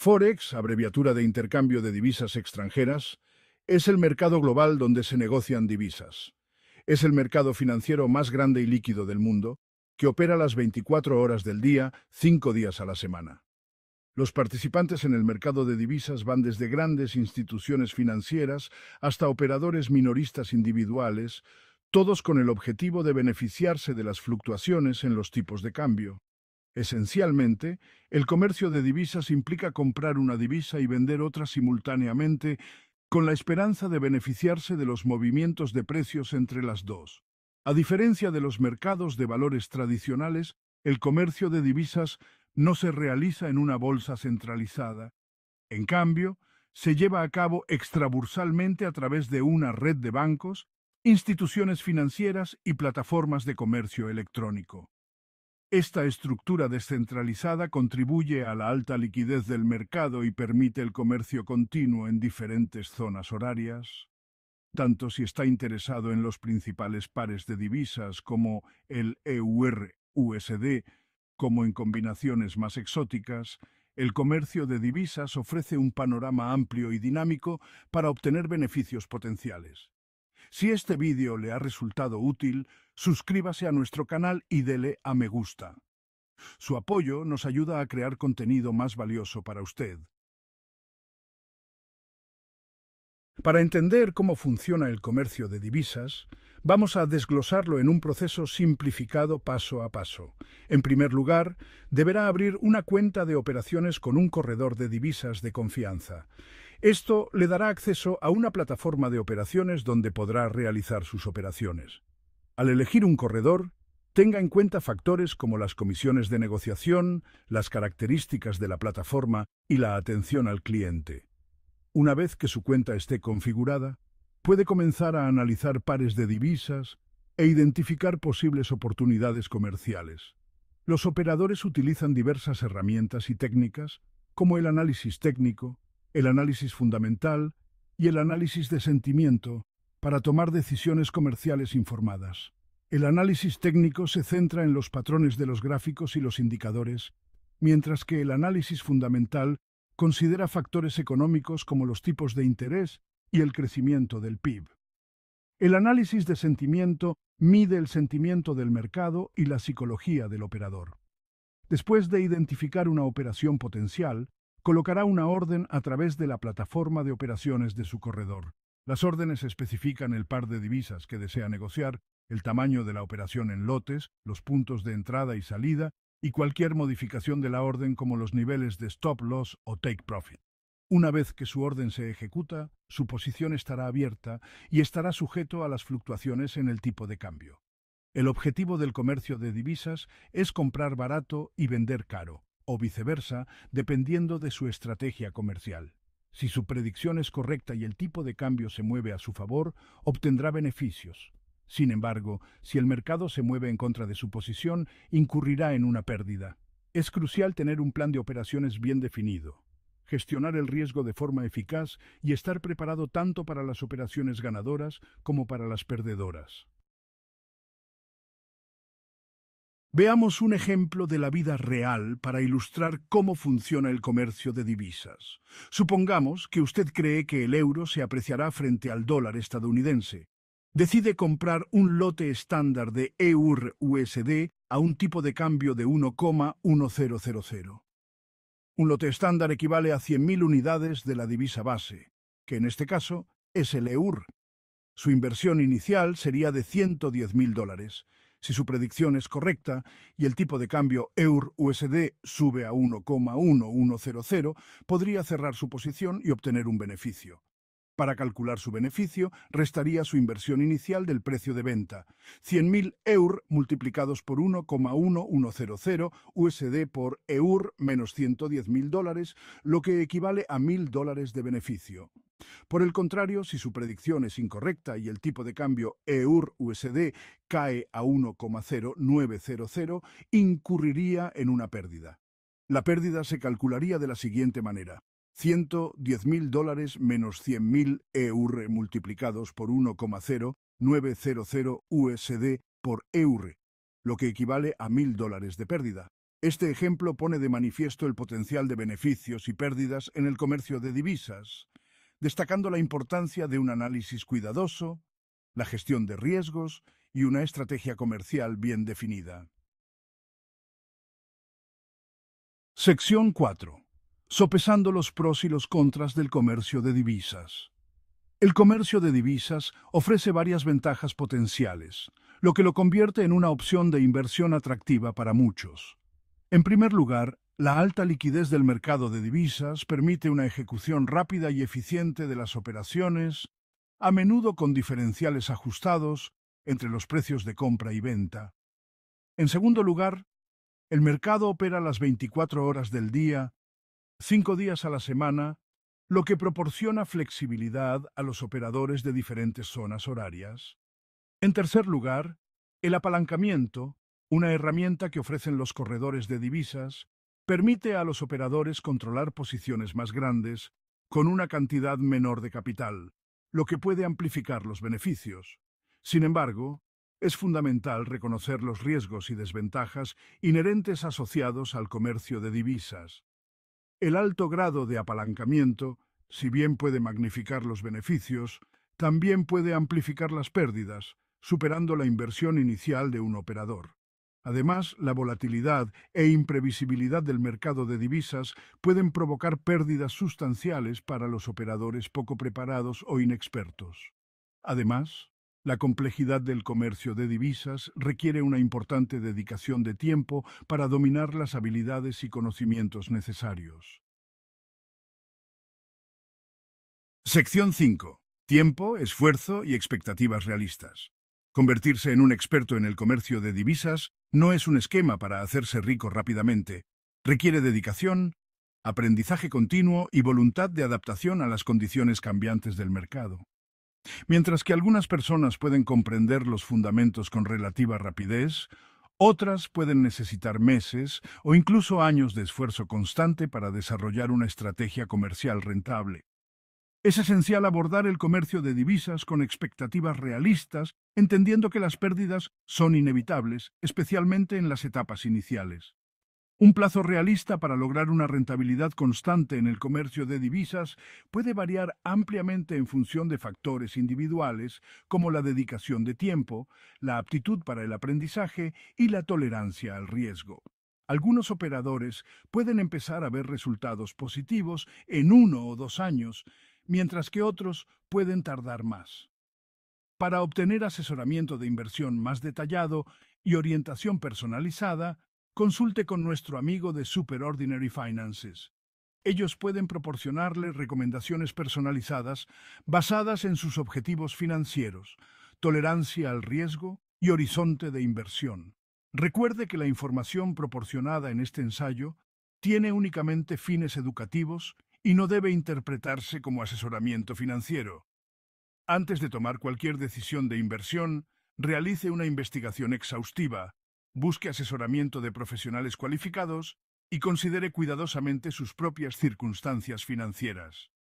Forex, abreviatura de intercambio de divisas extranjeras, es el mercado global donde se negocian divisas. Es el mercado financiero más grande y líquido del mundo, que opera las 24 horas del día, cinco días a la semana. Los participantes en el mercado de divisas van desde grandes instituciones financieras hasta operadores minoristas individuales, todos con el objetivo de beneficiarse de las fluctuaciones en los tipos de cambio. Esencialmente, el comercio de divisas implica comprar una divisa y vender otra simultáneamente con la esperanza de beneficiarse de los movimientos de precios entre las dos. A diferencia de los mercados de valores tradicionales, el comercio de divisas no se realiza en una bolsa centralizada. En cambio, se lleva a cabo extrabursalmente a través de una red de bancos, instituciones financieras y plataformas de comercio electrónico. Esta estructura descentralizada contribuye a la alta liquidez del mercado y permite el comercio continuo en diferentes zonas horarias, tanto si está interesado en los principales pares de divisas como el EUR-USD, como en combinaciones más exóticas, el comercio de divisas ofrece un panorama amplio y dinámico para obtener beneficios potenciales. Si este vídeo le ha resultado útil, suscríbase a nuestro canal y dele a me gusta. Su apoyo nos ayuda a crear contenido más valioso para usted. Para entender cómo funciona el comercio de divisas, vamos a desglosarlo en un proceso simplificado paso a paso. En primer lugar, deberá abrir una cuenta de operaciones con un corredor de divisas de confianza. Esto le dará acceso a una plataforma de operaciones donde podrá realizar sus operaciones. Al elegir un corredor, tenga en cuenta factores como las comisiones de negociación, las características de la plataforma y la atención al cliente. Una vez que su cuenta esté configurada, puede comenzar a analizar pares de divisas e identificar posibles oportunidades comerciales. Los operadores utilizan diversas herramientas y técnicas, como el análisis técnico, el análisis fundamental y el análisis de sentimiento, para tomar decisiones comerciales informadas. El análisis técnico se centra en los patrones de los gráficos y los indicadores, mientras que el análisis fundamental considera factores económicos como los tipos de interés y el crecimiento del PIB. El análisis de sentimiento mide el sentimiento del mercado y la psicología del operador. Después de identificar una operación potencial, colocará una orden a través de la plataforma de operaciones de su corredor. Las órdenes especifican el par de divisas que desea negociar el tamaño de la operación en lotes, los puntos de entrada y salida y cualquier modificación de la orden como los niveles de stop loss o take profit. Una vez que su orden se ejecuta, su posición estará abierta y estará sujeto a las fluctuaciones en el tipo de cambio. El objetivo del comercio de divisas es comprar barato y vender caro, o viceversa, dependiendo de su estrategia comercial. Si su predicción es correcta y el tipo de cambio se mueve a su favor, obtendrá beneficios. Sin embargo, si el mercado se mueve en contra de su posición, incurrirá en una pérdida. Es crucial tener un plan de operaciones bien definido, gestionar el riesgo de forma eficaz y estar preparado tanto para las operaciones ganadoras como para las perdedoras. Veamos un ejemplo de la vida real para ilustrar cómo funciona el comercio de divisas. Supongamos que usted cree que el euro se apreciará frente al dólar estadounidense decide comprar un lote estándar de EUR-USD a un tipo de cambio de 1,1000. Un lote estándar equivale a 100.000 unidades de la divisa base, que en este caso es el EUR. Su inversión inicial sería de 110.000 dólares. Si su predicción es correcta y el tipo de cambio EUR-USD sube a 1,1100, podría cerrar su posición y obtener un beneficio. Para calcular su beneficio, restaría su inversión inicial del precio de venta, 100.000 EUR multiplicados por 1,1100 USD por EUR menos 110.000 dólares, lo que equivale a 1.000 dólares de beneficio. Por el contrario, si su predicción es incorrecta y el tipo de cambio EUR-USD cae a 1,0900, incurriría en una pérdida. La pérdida se calcularía de la siguiente manera. 110.000 dólares menos 100.000 EUR multiplicados por 1,0900 USD por EUR, lo que equivale a 1.000 dólares de pérdida. Este ejemplo pone de manifiesto el potencial de beneficios y pérdidas en el comercio de divisas, destacando la importancia de un análisis cuidadoso, la gestión de riesgos y una estrategia comercial bien definida. Sección 4 sopesando los pros y los contras del comercio de divisas. El comercio de divisas ofrece varias ventajas potenciales, lo que lo convierte en una opción de inversión atractiva para muchos. En primer lugar, la alta liquidez del mercado de divisas permite una ejecución rápida y eficiente de las operaciones, a menudo con diferenciales ajustados entre los precios de compra y venta. En segundo lugar, el mercado opera las 24 horas del día cinco días a la semana, lo que proporciona flexibilidad a los operadores de diferentes zonas horarias. En tercer lugar, el apalancamiento, una herramienta que ofrecen los corredores de divisas, permite a los operadores controlar posiciones más grandes con una cantidad menor de capital, lo que puede amplificar los beneficios. Sin embargo, es fundamental reconocer los riesgos y desventajas inherentes asociados al comercio de divisas. El alto grado de apalancamiento, si bien puede magnificar los beneficios, también puede amplificar las pérdidas, superando la inversión inicial de un operador. Además, la volatilidad e imprevisibilidad del mercado de divisas pueden provocar pérdidas sustanciales para los operadores poco preparados o inexpertos. Además, la complejidad del comercio de divisas requiere una importante dedicación de tiempo para dominar las habilidades y conocimientos necesarios. Sección 5. Tiempo, esfuerzo y expectativas realistas. Convertirse en un experto en el comercio de divisas no es un esquema para hacerse rico rápidamente. Requiere dedicación, aprendizaje continuo y voluntad de adaptación a las condiciones cambiantes del mercado. Mientras que algunas personas pueden comprender los fundamentos con relativa rapidez, otras pueden necesitar meses o incluso años de esfuerzo constante para desarrollar una estrategia comercial rentable. Es esencial abordar el comercio de divisas con expectativas realistas, entendiendo que las pérdidas son inevitables, especialmente en las etapas iniciales. Un plazo realista para lograr una rentabilidad constante en el comercio de divisas puede variar ampliamente en función de factores individuales como la dedicación de tiempo, la aptitud para el aprendizaje y la tolerancia al riesgo. Algunos operadores pueden empezar a ver resultados positivos en uno o dos años, mientras que otros pueden tardar más. Para obtener asesoramiento de inversión más detallado y orientación personalizada, consulte con nuestro amigo de Superordinary Finances. Ellos pueden proporcionarle recomendaciones personalizadas basadas en sus objetivos financieros, tolerancia al riesgo y horizonte de inversión. Recuerde que la información proporcionada en este ensayo tiene únicamente fines educativos y no debe interpretarse como asesoramiento financiero. Antes de tomar cualquier decisión de inversión, realice una investigación exhaustiva busque asesoramiento de profesionales cualificados y considere cuidadosamente sus propias circunstancias financieras.